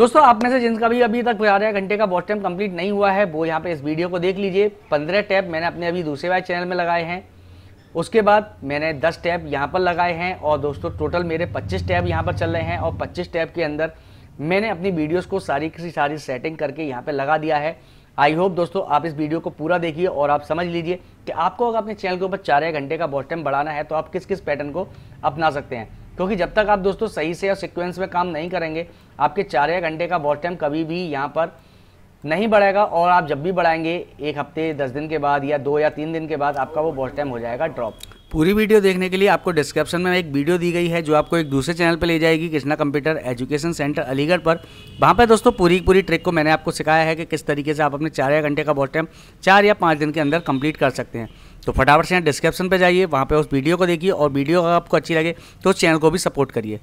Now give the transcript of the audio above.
दोस्तों आप में से जिनका भी अभी तक ग्यारह घंटे का वॉच टाइम कंप्लीट नहीं हुआ है वो यहाँ पे इस वीडियो को देख लीजिए पंद्रह टैब मैंने अपने अभी दूसरे वाले चैनल में लगाए हैं उसके बाद मैंने दस टैब यहाँ पर लगाए हैं और दोस्तों टोटल मेरे पच्चीस टैब यहाँ पर चल रहे हैं और पच्चीस टैब के अंदर मैंने अपनी वीडियोज़ को सारी की सारी सेटिंग करके यहाँ पर लगा दिया है आई होप दोस्तों आप इस वीडियो को पूरा देखिए और आप समझ लीजिए कि आपको अगर अपने चैनल के ऊपर चार घंटे का वॉच टाइम बढ़ाना है तो आप किस किस पैटर्न को अपना सकते हैं क्योंकि जब तक आप दोस्तों सही से और सिक्वेंस में काम नहीं करेंगे आपके चार या घंटे का वॉच टाइम कभी भी यहाँ पर नहीं बढ़ेगा और आप जब भी बढ़ाएंगे एक हफ्ते दस दिन के बाद या दो या तीन दिन के बाद आपका वो वॉच टाइम हो जाएगा ड्रॉप पूरी वीडियो देखने के लिए आपको डिस्क्रिप्शन में एक वीडियो दी गई है जो आपको एक दूसरे चैनल पर ले जाएगी Krishna computer education centre Aligarh पर वहाँ पर दोस्तों पूरी पूरी ट्रिक को मैंने आपको सिखाया है कि किस तरीके से आप अपने चार या घंटे का बहुत टाइम चार या पाँच दिन के अंदर कंप्लीट कर सकते हैं तो फटाफट से यहाँ डिस्क्रिप्शन पर जाइए वहाँ पर उस वीडियो को देखिए और वीडियो अगर आपको अच्छी लगे तो उस चैनल को भी सपोर्ट करिए